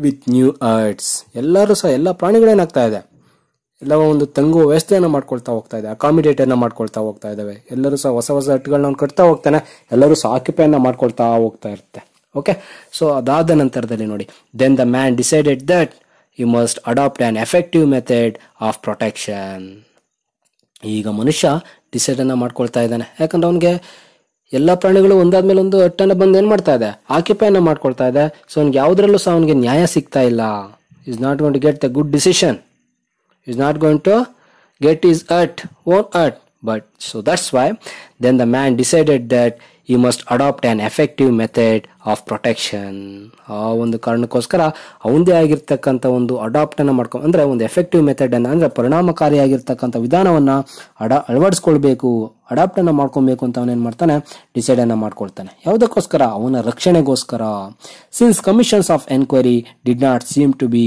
with new huts ಎಲ್ಲರೂ ಸಹ ಎಲ್ಲ ಪ್ರಾಣಿಗಳೇನಾಗ್ತಾ ಇದೆ ಎಲ್ಲ ಒಂದು ತಂಗುವ ವ್ಯವಸ್ಥೆಯನ್ನು ಮಾಡ್ಕೊಳ್ತಾ ಹೋಗ್ತಾ ಇದೆ ಅಕಾಮಿಡೇಟನ್ನು ಮಾಡ್ಕೊಳ್ತಾ ಹೋಗ್ತಾ ಇದಾವೆ ಎಲ್ಲರೂ ಸಹ ಹೊಸ ಹೊಸ ಹಟ್ಗಳನ್ನ ಕಟ್ತಾ ಹೋಗ್ತಾನೆ ಎಲ್ಲರೂ ಸಹ ಆಕ್ಯುಪೈನ ಮಾಡ್ಕೊಳ್ತಾ ಹೋಗ್ತಾ ಇರುತ್ತೆ ಓಕೆ ಸೊ ಅದಾದ ನಂತರದಲ್ಲಿ ನೋಡಿ then the man decided that you must adopt an effective method of protection ಈಗ ಮನುಷ್ಯ ಡಿಸೈಡನ್ನು ಮಾಡ್ಕೊಳ್ತಾ ಇದ್ದಾನೆ ಯಾಕಂದ್ರೆ ಅವನಿಗೆ ಎಲ್ಲ ಪ್ರಾಣಿಗಳು ಒಂದಾದ್ಮೇಲೆ ಒಂದು ಅಟ್ಟನ್ನು ಬಂದು ಏನು ಮಾಡ್ತಾ ಇದೆ ಆಕ್ಯುಪೈನ ಮಾಡ್ಕೊಳ್ತಾ ಇದೆ ಸೊ ಅವ್ನಿಗೆ ಯಾವುದರಲ್ಲೂ ಸಹ ಅವನಿಗೆ ನ್ಯಾಯ ಸಿಗ್ತಾ ಇಲ್ಲ is not going to get the good decision is not going to get his hut own hut but so that's why then the man decided that you must adopt an effective method of protection ಆ ಒಂದು ಕಾರಣಕ್ಕೋಸ್ಕರ ಅವಂದೇ ಆಗಿರ್ತಕ್ಕಂಥ ಒಂದು ಅಡಾಪ್ಟನ್ನು ಮಾಡ್ಕೊ ಅಂದರೆ ಒಂದು effective method ಅನ್ನ ಅಂದರೆ ಪರಿಣಾಮಕಾರಿಯಾಗಿರ್ತಕ್ಕಂಥ ವಿಧಾನವನ್ನು ಅಡ ಅಳವಡಿಸ್ಕೊಳ್ಬೇಕು ಅಡಾಪ್ಟನ್ನು ಮಾಡ್ಕೊಬೇಕು ಅಂತ ಅವನೇನು ಮಾಡ್ತಾನೆ ಡಿಸೈಡನ್ನು ಮಾಡ್ಕೊಳ್ತಾನೆ ಯಾವುದಕ್ಕೋಸ್ಕರ ಅವನ ರಕ್ಷಣೆಗೋಸ್ಕರ since commissions of enquiry did not seem to be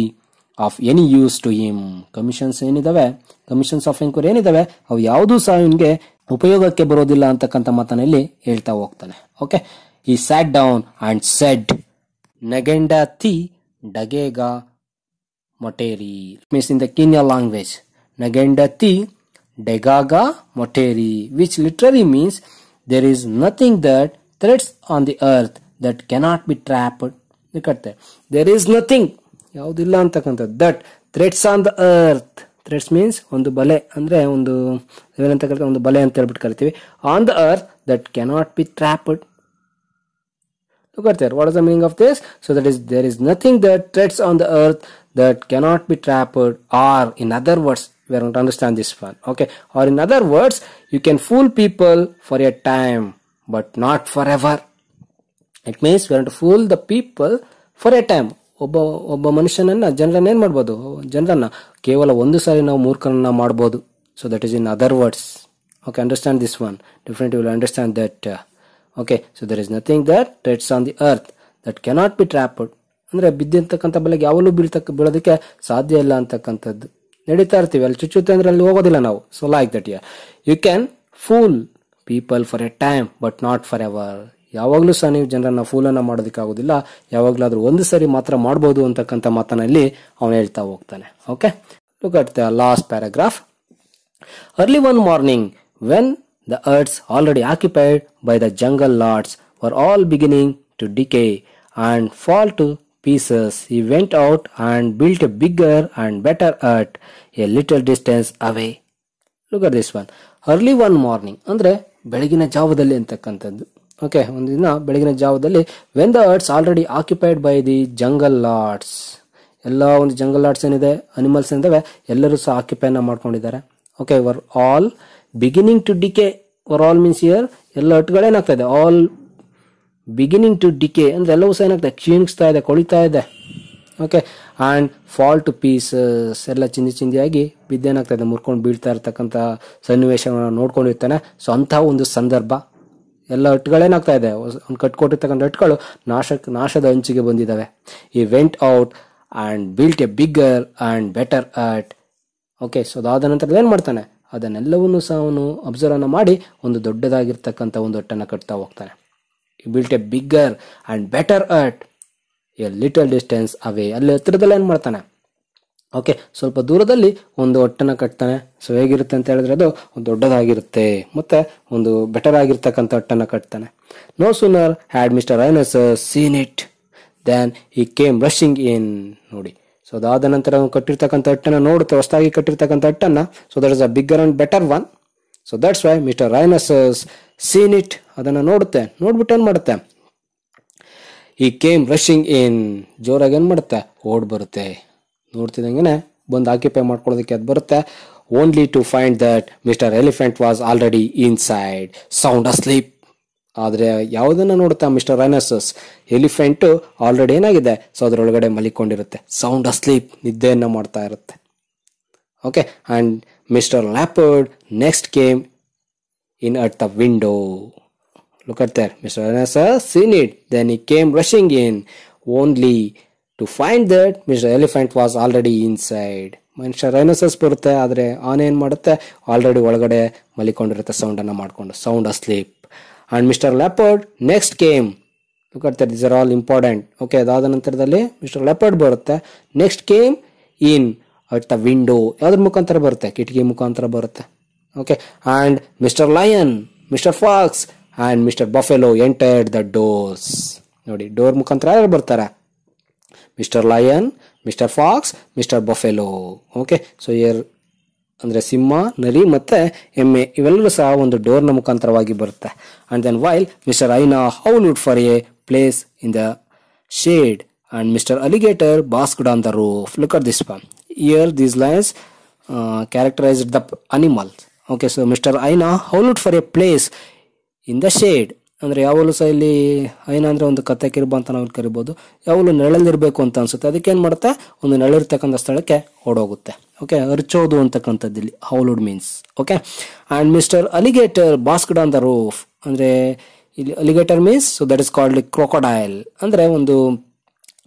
of any use to him commissions ಏನಿದಾವೆ ಕಮಿಷನ್ಸ್ ಆಫ್ ಎನ್ಕ್ವೈರಿ ಏನಿದಾವೆ ಅವು ಯಾವುದೂ ಸಹ ಇವನಿಗೆ ಉಪಯೋಗಕ್ಕೆ ಬರೋದಿಲ್ಲ ಅಂತಕ್ಕಂಥ ಮಾತನ್ನ ಹೇಳ್ತಾ ಹೋಗ್ತಾನೆ okay he sat down and said ನೆಗೆಂಡ ತಿ ಡಗೇಗ ಮೊಟೇರಿ ಮೀನ್ಸ್ ಇನ್ ದ ಯರ್ ಲ್ಯಾಂಗ್ವೇಜ್ ನೆಗೆಂಡ ತಿ ಡೆಗಾಗ ಮೊಟೇರಿ which literally means there is nothing that threads on the earth that cannot be trapped ಕಟ್ತೆ ದೇರ್ ಈಸ್ ನಥಿಂಗ್ ಯಾವುದಿಲ್ಲ ಅಂತಕ್ಕಂಥದ್ದು that threads on the earth ಒಂದು ಬಲೆ ಅಂದರೆ ಒಂದು ಏನಂತ ಒಂದು ಬಲೆ ಅಂತ ಹೇಳ್ಬಿಟ್ಟು ಕರಿತೀವಿ on the earth that cannot be what what's the meaning of this so that is there is nothing that threads on the earth that cannot be trap or in other words not understand this okay or in other words you can fool people for a time but not forever it means or to fool the people for a time ಒಬ್ಬ ಒಬ್ಬ ಮನುಷ್ಯನನ್ನ ಜನರನ್ನ ಏನ್ ಮಾಡ್ಬೋದು ಜನರನ್ನ ಕೇವಲ ಒಂದು ಸಾರಿ ನಾವು ಮೂರ್ಖನನ್ನ ಮಾಡ್ಬೋದು so that is in other words okay understand this one different will understand that okay so there is nothing that threads on the earth that cannot be trapped ಅಂದರೆ ಬಿದ್ದಿರ್ತಕ್ಕಂಥ ಬೆಲೆಗೆ ಯಾವಾಗಲೂ ಬೀಳ್ತಕ್ಕ ಬೀಳೋದಕ್ಕೆ ಸಾಧ್ಯ ಇಲ್ಲ ಅಂತಕ್ಕಂಥದ್ದು ನಡೀತಾ ಇರ್ತೀವಿ ಅಲ್ಲಿ ಚುಚ್ಚುತ್ತೆ ಅಂದ್ರೆ ಅಲ್ಲಿ ಹೋಗೋದಿಲ್ಲ ನಾವು so like that you can fool people for a time but not forever ಯಾವಾಗ್ಲೂ ಸಹ ನೀವು ಜನರನ್ನ ಮಾಡೋದಕ್ಕೆ ಮಾಡೋದಕ್ಕಾಗೋದಿಲ್ಲ ಯಾವಾಗಲಾದರೂ ಒಂದು ಸರಿ ಮಾತ್ರ ಮಾಡ್ಬೋದು ಅಂತಕ್ಕಂಥ ಮಾತನಲ್ಲಿ ಅವನು ಹೇಳ್ತಾ ಹೋಗ್ತಾನೆ okay look at the last paragraph early one morning when the huts already occupied by the jungle lords were all beginning to decay and fall to pieces he went out and built a bigger and better hut a little distance away look at this one early one morning ಅಂದರೆ ಬೆಳಗಿನ ಜಾವದಲ್ಲಿ ಅಂತಕ್ಕಂಥದ್ದು okay ಒಂದು ದಿನ ಬೆಳಗಿನ ಜಾವದಲ್ಲಿ when the huts already occupied by the jungle arts ಎಲ್ಲ ಒಂದು ಜಂಗಲ್ ಆರ್ಟ್ಸ್ ಏನಿದೆ ಅನಿಮಲ್ಸ್ ಏನಿದೆ ಎಲ್ಲರೂ ಸಹ ಆಕ್ಯುಪೈನ ಮಾಡ್ಕೊಂಡಿದ್ದಾರೆ okay were all beginning to decay were all means here ಎಲ್ಲ ಅರ್ಟ್ಗಳೇನಾಗ್ತಾ ಇದೆ ಆಲ್ ಬಿಗಿನಿಂಗ್ ಟು ಡಿಕೆ ಅಂದ್ರೆ ಎಲ್ಲವೂ ಸಹ ಏನಾಗ್ತದೆ ಕ್ಷೀಣಿಸ್ತಾ ಇದೆ ಕೊಳಿತಾ ಇದೆ okay and fall to pieces ಎಲ್ಲ ಚಿಂದಿ ಚಿಂದಿಯಾಗಿ ಇದೆ ಮುರ್ಕೊಂಡು ಬೀಳ್ತಾ ಇರ್ತಕ್ಕಂಥ ಸನ್ನಿವೇಶವನ್ನು ನೋಡ್ಕೊಂಡಿರ್ತಾನೆ ಸೊ ಅಂತಹ ಒಂದು ಸಂದರ್ಭ ಎಲ್ಲ ಹಟ್ಗಳೇನಾಗ್ತಾ ಇದೆ ಅವ್ನು ಕಟ್ಕೊಟ್ಟಿರ್ತಕ್ಕಂಥ ಹಟ್ಗಳು ನಾಶ ನಾಶದ ಅಂಚಿಗೆ ಬಂದಿದ್ದಾವೆ he went out and built a bigger and better hut okay so ಅದಾದ ನಂತರ ಏನು ಮಾಡ್ತಾನೆ ಅದನ್ನೆಲ್ಲವನ್ನೂ ಸಹ ಅವನು ಅಬ್ಸರ್ವನ್ನ ಮಾಡಿ ಒಂದು ದೊಡ್ಡದಾಗಿರ್ತಕ್ಕಂಥ ಒಂದು ಹಟ್ಟನ್ನು ಕಟ್ತಾ ಹೋಗ್ತಾನೆ built a bigger and better hut a little distance away ಅಲ್ಲಿ ಹತ್ತಿರದಲ್ಲೇ ಏನು ಮಾಡ್ತಾನೆ ಓಕೆ ಸ್ವಲ್ಪ ದೂರದಲ್ಲಿ ಒಂದು ಒಟ್ಟನ್ನು ಕಟ್ತಾನೆ ಸೊ ಹೇಗಿರುತ್ತೆ ಅಂತ ಹೇಳಿದ್ರೆ ಅದು ಒಂದು ದೊಡ್ಡದಾಗಿರುತ್ತೆ ಮತ್ತೆ ಒಂದು ಬೆಟರ್ ಆಗಿರ್ತಕ್ಕಂಥ ಅಟ್ಟನ್ನು ಕಟ್ತಾನೆ ನೋ ಸೂನರ್ ಹ್ಯಾಡ್ ಮಿಸ್ಟರ್ ಐನಸ್ seen it than he came rushing in ನೋಡಿ ಸೊ ಅದಾದ ನಂತರ ಕಟ್ಟಿರ್ತಕ್ಕಂಥ ಹೊಟ್ಟೆನ ನೋಡುತ್ತೆ ಹೊಸದಾಗಿ ಕಟ್ಟಿರ್ತಕ್ಕಂಥ ಹೊಟ್ಟನ್ನು so that is a bigger and better one so that's why Mister Rhinoceros seen it ಅದನ್ನು ನೋಡುತ್ತೆ ನೋಡ್ಬಿಟ್ಟು ಏನು ಮಾಡುತ್ತೆ ಈ ಕೇಮ್ ರಶಿಂಗ್ ಇನ್ ಜೋರಾಗಿ ಏನು ಮಾಡುತ್ತೆ ಓಡ್ ಬರುತ್ತೆ ನೋಡ್ತಿದ್ದಂಗೆ ಬಂದು ಆಕ್ಯುಪೈ ಮಾಡ್ಕೊಳ್ಳೋದಕ್ಕೆ ಅದು ಬರುತ್ತೆ only to find that mister Elephant was already inside sound asleep ಆದರೆ ಯಾವುದನ್ನು ನೋಡುತ್ತಾ ಮಿಸ್ಟರ್ ರೈನಸಸ್ ಎಲಿಫೆಂಟು ಆಲ್ರೆಡಿ ಏನಾಗಿದೆ ಸೊ ಅದರೊಳಗಡೆ ಮಲಿಕೊಂಡಿರುತ್ತೆ ಸೌಂಡ್ ಅ ಸ್ಲೀಪ್ ನಿದ್ದೆಯನ್ನು ಮಾಡ್ತಾ ಇರುತ್ತೆ okay and Mister Leopard next came in at the window look at there Mister Rhinoceros seen it then he came rushing in only to find that mister Elephant was already inside ಮನುಷ್ಯ rhinoceros ಬರುತ್ತೆ ಆದರೆ ಆನೆ ಏನು ಮಾಡುತ್ತೆ already ಒಳಗಡೆ ಮಲಿಕೊಂಡಿರುತ್ತೆ ಸೌಂಡನ್ನು ಮಾಡಿಕೊಂಡು sound sleep and Mister Leopard next came ಕಟ್ತಾರೆ these are all important okay ಅದಾದ ನಂತರದಲ್ಲಿ ಮಿಸ್ಟರ್ ಲೆಪರ್ಡ್ ಬರುತ್ತೆ next came in at the window ಯಾವ್ದ್ರ ಮುಖಾಂತರ ಬರುತ್ತೆ ಕಿಟಕಿ ಮುಖಾಂತರ ಬರುತ್ತೆ okay and Mister Lion Mister Fox and Mister Buffalo entered the doors ನೋಡಿ ಡೋರ್ ಮುಖಾಂತರ ಯಾರು ಬರ್ತಾರೆ Mister Lion Mister Fox Mister Buffalo okay so here ಅಂದರೆ ಸಿಂಹ ನರಿ ಮತ್ತು ಎಮ್ಮೆ ಇವೆಲ್ಲರೂ ಸಹ ಒಂದು ಡೋರ್ನ ಮುಖಾಂತರವಾಗಿ ಬರುತ್ತೆ and then while Mister Hyena howled for a place in the shade and Mister Alligator basked on the roof look at this one here these lines characterized the animals okay so Mister Hyena howled for a place in the shade ಅಂದರೆ ಯಾವಾಗಲೂ ಸಹ ಇಲ್ಲಿ ಐನ ಒಂದು ಕಥೆ ಕಿರುಬ ಅಂತ ನಾವು ಕರಿಬೋದು ಯಾವಾಗಲೂ ನೆರಳಲ್ಲಿರಬೇಕು ಅಂತ ಅನಿಸುತ್ತೆ ಏನು ಮಾಡುತ್ತೆ ಒಂದು ನೆಳಿರ್ತಕ್ಕಂಥ ಸ್ಥಳಕ್ಕೆ ಓಡೋಗುತ್ತೆ ಓಕೆ ಅರ್ಚೋದು ಅಂತಕ್ಕಂಥದ್ದು ಇಲ್ಲಿ howled means okay and Mister Alligator basked on the roof ಅಂದರೆ ಇಲ್ಲಿ alligator means so that is called crocodile ಅಂದರೆ ಒಂದು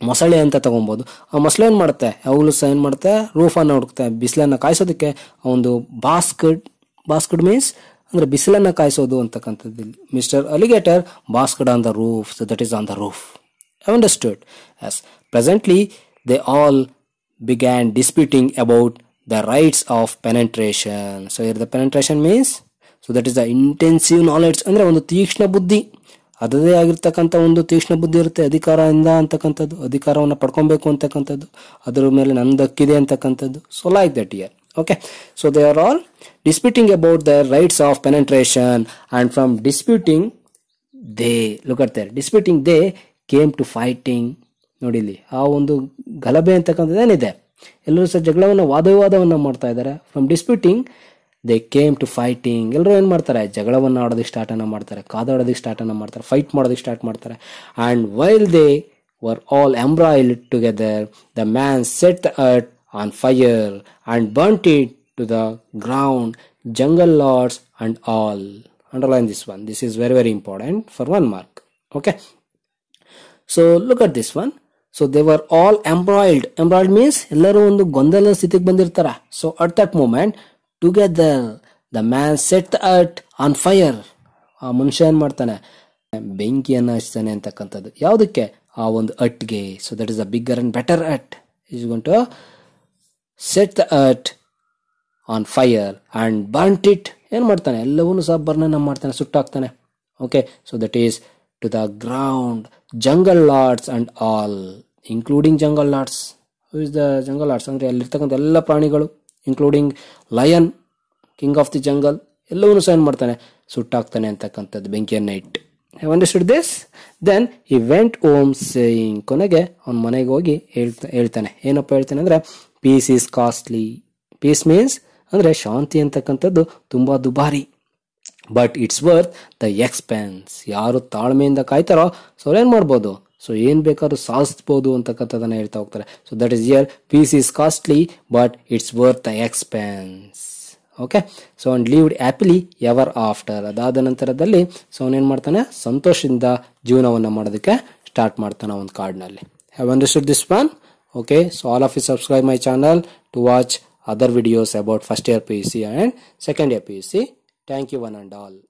ಮೊಸಳೆ ಅಂತ ತೊಗೊಬೋದು ಆ ಮೊಸಳೆ ಏನು ಮಾಡುತ್ತೆ ಯಾವಾಗಲೂ ಸಹ ಏನು ಮಾಡುತ್ತೆ ರೂಫನ್ನು ಹುಡುಕ್ತೆ ಬಿಸಿಲನ್ನು ಕಾಯಿಸೋದಕ್ಕೆ ಒಂದು ಬಾಸ್ಕಡ್ ಬಾಸ್ಕಡ್ ಮೀನ್ಸ್ ಅಂದರೆ ಬಿಸಿಲನ್ನು ಕಾಯಿಸೋದು ಅಂತಕ್ಕಂಥದ್ದು ಇಲ್ಲಿ Mister Alligator basked on the roof so that is on the roof I understood as presently they all began disputing about the rights of penetration so here the penetration means so that is the intensive knowledge ಅಂದರೆ ಒಂದು ತೀಕ್ಷ್ಣ ಬುದ್ಧಿ ಅದದೇ ಆಗಿರ್ತಕ್ಕಂಥ ಒಂದು ತೀಕ್ಷ್ಣ ಬುದ್ಧಿ ಇರುತ್ತೆ ಅಧಿಕಾರದಿಂದ ಅಂತಕ್ಕಂಥದ್ದು ಅಧಿಕಾರವನ್ನು ಪಡ್ಕೊಬೇಕು ಅಂತಕ್ಕಂಥದ್ದು ಅದರ ಮೇಲೆ ನನ್ನ ದಕ್ಕಿದೆ ಅಂತಕ್ಕಂಥದ್ದು so like that here okay so they are all disputing about their rights of penetration and from disputing they look at there disputing they came to fighting ನೋಡಿಲಿ ಆ ಒಂದು ಗಲಭೆ ಅಂತಕ್ಕಂಥದ್ದೇನಿದೆ ಎಲ್ಲರೂ ಸಹ ಜಗಳವನ್ನು ವಾದವಿವಾದವನ್ನು ಮಾಡ್ತಾ ಇದ್ದಾರೆ from disputing they came to fighting ಎಲ್ಲರೂ ಏನು ಮಾಡ್ತಾರೆ ಜಗಳವನ್ನು ಆಡೋದಕ್ಕೆ ಸ್ಟಾರ್ಟನ್ನು ಮಾಡ್ತಾರೆ ಕಾದಾಡೋದಕ್ಕೆ ಸ್ಟಾರ್ಟನ್ನು ಮಾಡ್ತಾರೆ ಫೈಟ್ ಮಾಡೋದಕ್ಕೆ ಸ್ಟಾರ್ಟ್ ಮಾಡ್ತಾರೆ and while they were all embroiled together the man set on fire and burnt it to the ground, jungle lords and all. Underline this one. This is very, very important for one mark. Okay. So look at this one. So they were all embroiled embroiled means ಎಲ್ಲರೂ ಒಂದು ಗೊಂದಲ ಸ್ಥಿತಿಗೆ ಬಂದಿರ್ತಾರೆ so at that moment together the man set it on fire ಆ ಮನುಷ್ಯ ಏನು ಮಾಡ್ತಾನೆ ಬೆಂಕಿಯನ್ನು ಹಚ್ತಾನೆ ಅಂತಕ್ಕಂಥದ್ದು ಯಾವುದಕ್ಕೆ ಆ ಒಂದು ಅಟ್ಗೆ so that is a bigger and better at is gone to set the on fire and burnt it ಏನು ಮಾಡ್ತಾನೆ ಎಲ್ಲವನ್ನೂ ಸಹ ಬರ್ನನ್ನು ಮಾಡ್ತಾನೆ ಸುಟ್ಟಾಕ್ತಾನೆ okay so that is to the ground jungle lords and all including jungle lords is the jungle lords ಅಂದರೆ ಅಲ್ಲಿರ್ತಕ್ಕಂಥ ಎಲ್ಲ ಪ್ರಾಣಿಗಳು including lion king of the jungle ಎಲ್ಲವನ್ನೂ ಸಹ ಏನು ಮಾಡ್ತಾನೆ ಸುಟ್ಟಾಕ್ತಾನೆ ಅಂತಕ್ಕಂಥದ್ದು ಬೆಂಕಿಯನ್ನು ಇಟ್ಟು understood this then he vent ohm saying ಕೊನೆಗೆ ಅವ್ನ ಮನೆಗೆ ಹೋಗಿ ಹೇಳ್ತಾ ಹೇಳ್ತಾನೆ ಏನಪ್ಪ ಹೇಳ್ತಾನೆ ಅಂದರೆ peace is costly peace means ಅಂದರೆ ಶಾಂತಿ ಅಂತಕ್ಕಂಥದ್ದು ತುಂಬ ದುಬಾರಿ but it's worth the expense ಯಾರು ತಾಳ್ಮೆಯಿಂದ ಕಾಯ್ತಾರೋ ಸೊ ಏನು ಮಾಡ್ಬೋದು ಸೊ ಏನು ಬೇಕಾದ್ರೂ ಸಾಧಿಸ್ಬೋದು ಅಂತಕ್ಕಂಥದ್ದನ್ನು ಹೇಳ್ತಾ ಹೋಗ್ತಾರೆ so that is here peace is costly but it's worth the expense okay so and lived happily ever after ಅದಾದ ನಂತರದಲ್ಲಿ ಸೊ ಅವನೇನು ಮಾಡ್ತಾನೆ ಸಂತೋಷದಿಂದ ಜೀವನವನ್ನು ಮಾಡೋದಕ್ಕೆ ಸ್ಟಾರ್ಟ್ ಮಾಡ್ತಾನೆ ಒಂದು ಕಾರ್ಡ್ನಲ್ಲಿ have understood this plan okay so all of you subscribe my channel to watch other videos about first year PC and second year PC. thank you one and all